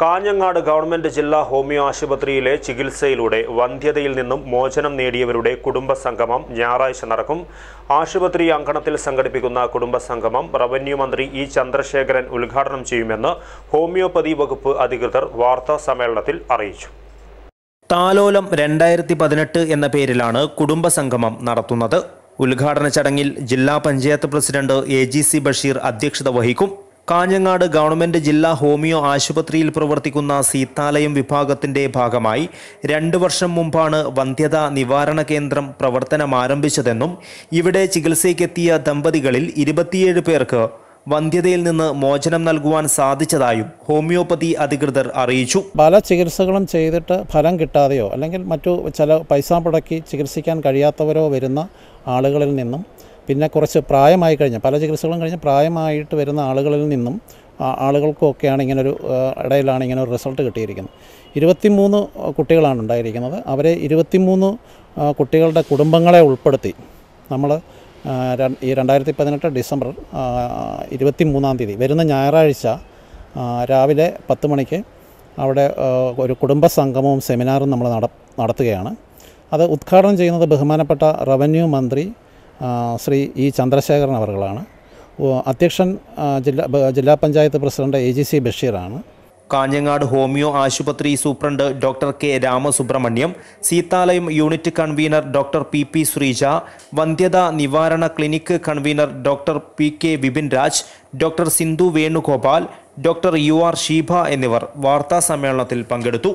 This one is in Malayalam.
കാഞ്ഞങ്ങാട് ഗവൺമെന്റ് ജില്ലാ ഹോമിയോ ആശുപത്രിയിലെ ചികിത്സയിലൂടെ വന്ധ്യതയിൽ നിന്നും മോചനം നേടിയവരുടെ കുടുംബ സംഗമം ഞായറാഴ്ച നടക്കും ആശുപത്രി അങ്കണത്തിൽ സംഘടിപ്പിക്കുന്ന കുടുംബ സംഗമം റവന്യൂ മന്ത്രി ഇ ചന്ദ്രശേഖരൻ ഉദ്ഘാടനം ചെയ്യുമെന്ന് ഹോമിയോപ്പതി വകുപ്പ് അധികൃതർ വാർത്താ സമ്മേളനത്തിൽ അറിയിച്ചു താലോലം രണ്ടായിരത്തി പതിനെട്ട് എന്ന പേരിലാണ് കുടുംബ സംഗമം നടത്തുന്നത് ഉദ്ഘാടന ചടങ്ങിൽ ജില്ലാ panchayat president A G C Basheer അധ്യക്ഷത വഹിക്കും കാഞ്ഞങ്ങാട് ഗവൺമെന്റ് ജില്ലാ ഹോമിയോ ആശുപത്രിയിൽ പ്രവർത്തിക്കുന്ന സീത്താലയം വിഭാഗത്തിന്റെ ഭാഗമായി രണ്ട് വർഷം മുമ്പാണ് വന്ധ്യത നിവാരണ കേന്ദ്രം പ്രവർത്തനം ആരംഭിച്ചതെന്നും ഇവിടെ ചികിത്സയ്ക്കെത്തിയ ദമ്പതികളിൽ ഇരുപത്തിയേഴ് പേർക്ക് വന്ധ്യതയിൽ നിന്ന് മോചനം നൽകുവാൻ സാധിച്ചതായും ഹോമിയോപ്പതി അധികൃതർ അറിയിച്ചു പല ചികിത്സകളും ചെയ്തിട്ട് ഫലം കിട്ടാതെയോ അല്ലെങ്കിൽ മറ്റു ചില പൈസ മുടക്കി ചികിത്സിക്കാൻ കഴിയാത്തവരോ വരുന്ന ആളുകളിൽ നിന്നും പിന്നെ കുറച്ച് പ്രായമായി കഴിഞ്ഞ പല ചികിത്സകളും കഴിഞ്ഞ് പ്രായമായിട്ട് വരുന്ന ആളുകളിൽ നിന്നും ആളുകൾക്കൊക്കെയാണ് ഇങ്ങനൊരു ഇടയിലാണ് ഇങ്ങനെ ഒരു റിസൾട്ട് കിട്ടിയിരിക്കുന്നത് ഇരുപത്തിമൂന്ന് കുട്ടികളാണ് ഉണ്ടായിരിക്കുന്നത് അവരെ ഇരുപത്തിമൂന്ന് കുട്ടികളുടെ കുടുംബങ്ങളെ ഉൾപ്പെടുത്തി നമ്മൾ ഈ രണ്ടായിരത്തി പതിനെട്ട് ഡിസംബർ ഇരുപത്തി മൂന്നാം തീയതി വരുന്ന ഞായറാഴ്ച രാവിലെ പത്ത് മണിക്ക് അവിടെ ഒരു കുടുംബ സംഗമവും സെമിനാറും നമ്മൾ നടത്തുകയാണ് അത് ഉദ്ഘാടനം ചെയ്യുന്നത് ബഹുമാനപ്പെട്ട റവന്യൂ മന്ത്രി ശ്രീ ഇ ചന്ദ്രശേഖരൻ അവർകളാണ് അധ്യക്ഷൻ ജില്ലാ ജില്ലാ panchayat president A G C ബഷീറാണ് കാഞ്ഞങ്ങാട് ഹോമിയോ ആശുപത്രി superintendent doctor K Ramasubramaniam Seethalayam unit convener doctor P P Sreeja വന്ധ്യത നിവാരണ clinic convener doctor P K Vipin Raj doctor Sindhu Venugopal doctor U R Sheeba എന്നിവർ വാർത്താ സമ്മേളനത്തിൽ പങ്കെടുത്തു